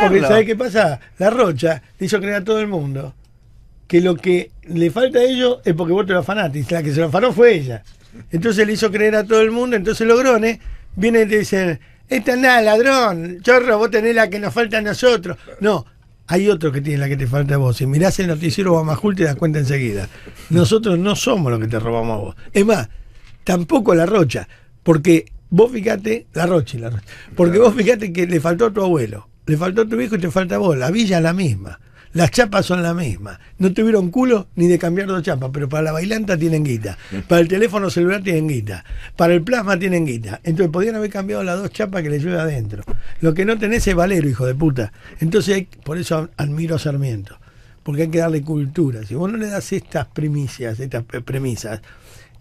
Porque ¿sabes qué pasa? La Rocha le hizo creer a todo el mundo que lo que le falta a ellos es porque vos te lo afanaste. La que se lo afanó fue ella. Entonces le hizo creer a todo el mundo. Entonces los grones vienen y te dicen: Esta nada, ladrón, chorro, vos tenés la que nos falta a nosotros. No, hay otro que tiene la que te falta a vos. Si mirás el noticiero Bamajul te das cuenta enseguida. Nosotros no somos los que te robamos a vos. Es más, tampoco la Rocha, porque vos fíjate, la Rocha, la Rocha, porque vos fíjate que le faltó a tu abuelo, le faltó tu viejo y te falta vos. La villa es la misma. Las chapas son la misma. No tuvieron culo ni de cambiar dos chapas, pero para la bailanta tienen guita. Para el teléfono celular tienen guita. Para el plasma tienen guita. Entonces podrían haber cambiado las dos chapas que les lleva adentro. Lo que no tenés es valero, hijo de puta. Entonces, por eso admiro a Sarmiento. Porque hay que darle cultura. Si vos no le das estas primicias, estas premisas,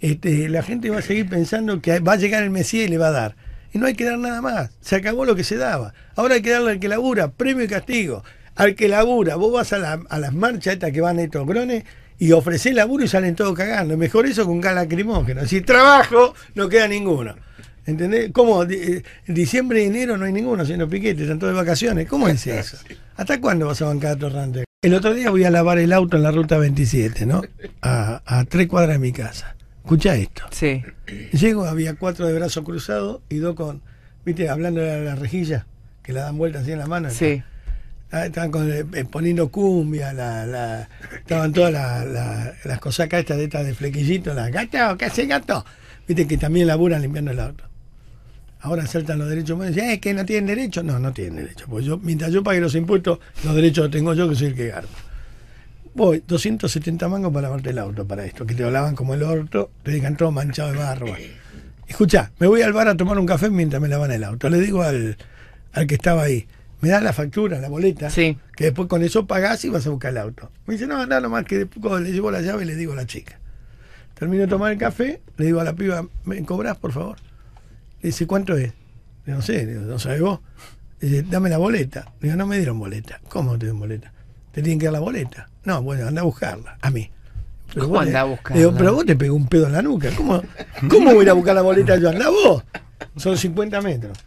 este, la gente va a seguir pensando que va a llegar el Mesías y le va a dar y no hay que dar nada más. Se acabó lo que se daba. Ahora hay que darle al que labura, premio y castigo. Al que labura, vos vas a, las marchas estas que van estos grones y ofrecés laburo y salen todos cagando. Mejor eso con un gas lacrimógeno. Si trabajo, no queda ninguno. ¿Entendés? ¿Cómo? Eh, diciembre y enero no hay ninguno haciendo piquetes, tanto de vacaciones. ¿Cómo es eso? ¿Hasta cuándo vas a bancar a Torrante? El otro día voy a lavar el auto en la ruta 27, ¿no? a tres cuadras de mi casa. Escucha esto. Sí. Llego, había cuatro de brazos cruzados y dos con, viste, hablando de la rejilla, que la dan vuelta así en la mano. Sí. Ah, estaban con, eh, eh, poniendo cumbia, la, estaban todas las cosacas estas de estas de flequillito, las gato, ¿qué hace gato? Viste que también laburan limpiando el auto. Ahora saltan los derechos humanos y dicen, es que no tienen derecho. No, no tienen derecho. Pues yo, mientras yo pague los impuestos, los derechos los tengo yo, que soy el que gato. Voy, 270 mangos para lavarte el auto para esto, que te hablaban como el orto, te dejan todo manchado de barro Escucha, me voy al bar a tomar un café mientras me lavan el auto. Le digo al, que estaba ahí, me da la factura, la boleta, que después con eso pagás y vas a buscar el auto. Me dice, no, anda nomás, que después le llevo la llave y le digo a la chica. Termino de tomar el café, le digo a la piba, ¿me cobras, por favor? Le dice, ¿cuánto es? no sé, no sabes vos. Le dice, dame la boleta. Le digo, no me dieron boleta. ¿Cómo te dieron boleta? te tienen que dar la boleta. No, bueno, anda a buscarla, a mí. ¿Cómo anda a buscarla? Digo, pero vos te pegó un pedo en la nuca. ¿Cómo, cómo voy a ir a buscar la boleta yo? Anda vos. Son 50 metros.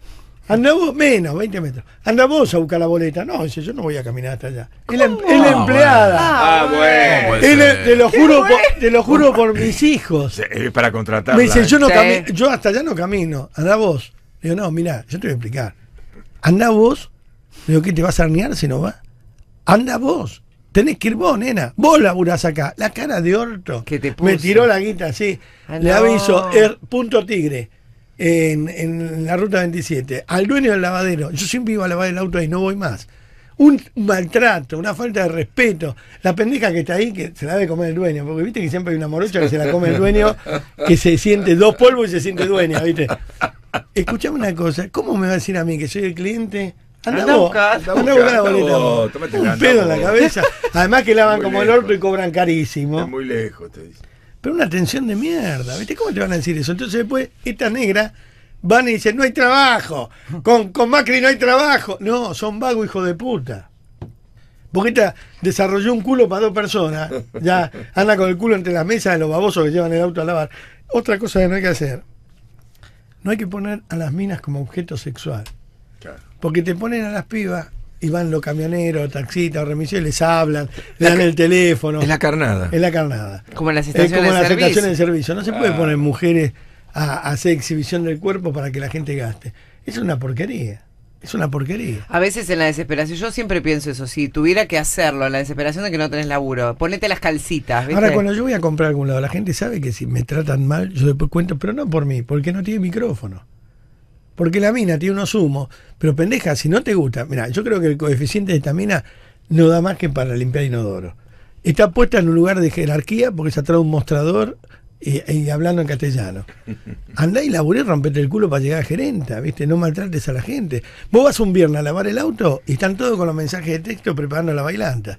Anda vos, menos, 20 metros. Anda vos a buscar la boleta. No, dice, yo no voy a caminar hasta allá. Es la, ah, empleada. Ah, ah, bueno. te, lo juro por, te lo juro por mis hijos. Es para contratar. Me dice, ¿eh? yo, no camino, yo hasta allá no camino. Anda vos. Digo, no, mira, yo te voy a explicar. Anda vos. Digo, ¿qué te vas a arnear si no vas? anda vos. Tenés que ir vos, nena. Vos laburás acá. La cara de orto. Me tiró la guita, sí. Le aviso, er, punto tigre. En, la ruta 27, al dueño del lavadero, yo siempre iba a lavar el auto y no voy más. Un maltrato, una falta de respeto. La pendeja que está ahí, que se la debe comer el dueño, porque viste que siempre hay una morocha que se la come el dueño, que se siente dos polvos y se siente dueña, viste. Escuchame una cosa, ¿cómo me va a decir a mí que soy el cliente Anda, buscar, anda buscar, boleta. Oh, un pedo en la cabeza. Además que lavan como el orto y cobran carísimo. muy lejos, te Pero una tensión de mierda, ¿viste? ¿Cómo te van a decir eso? Entonces después, esta negra van y dicen, no hay trabajo, con, con Macri no hay trabajo. No, son vagos hijo de puta. Porque desarrolló un culo para dos personas, ya anda con el culo entre las mesas de los babosos que llevan el auto a lavar. Otra cosa que no hay que hacer, no hay que poner a las minas como objeto sexual. Porque te ponen a las pibas y van los camioneros, taxistas, remisiones les hablan, le dan el teléfono. Es la carnada. Es la carnada. Como en las estaciones, es como las estaciones servicio. servicio. No se puede ah. poner mujeres a, hacer exhibición del cuerpo para que la gente gaste. Es una porquería. Es una porquería. A veces en la desesperación, yo siempre pienso eso, si tuviera que hacerlo, en la desesperación de que no tenés laburo, ponete las calcitas. Ahora, cuando yo voy a comprar algún lado, la gente sabe que si me tratan mal, yo después cuento, pero no por mí, porque no tiene micrófono. Porque la mina tiene unos humos. Pero pendeja, si no te gusta, mira, yo creo que el coeficiente de esta mina no da más que para limpiar inodoro. Está puesta en un lugar de jerarquía porque se atrae un mostrador y, hablando en castellano. Andá y laburé, rompete el culo para llegar a gerenta, ¿viste? No maltrates a la gente. Vos vas un viernes a lavar el auto y están todos con los mensajes de texto preparando la bailanta.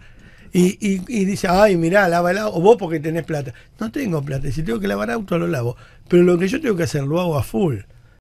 Y, y, y, dice, ay, mirá, lava el auto, o vos porque tenés plata. No tengo plata, si tengo que lavar auto lo lavo. Pero lo que yo tengo que hacer lo hago a full.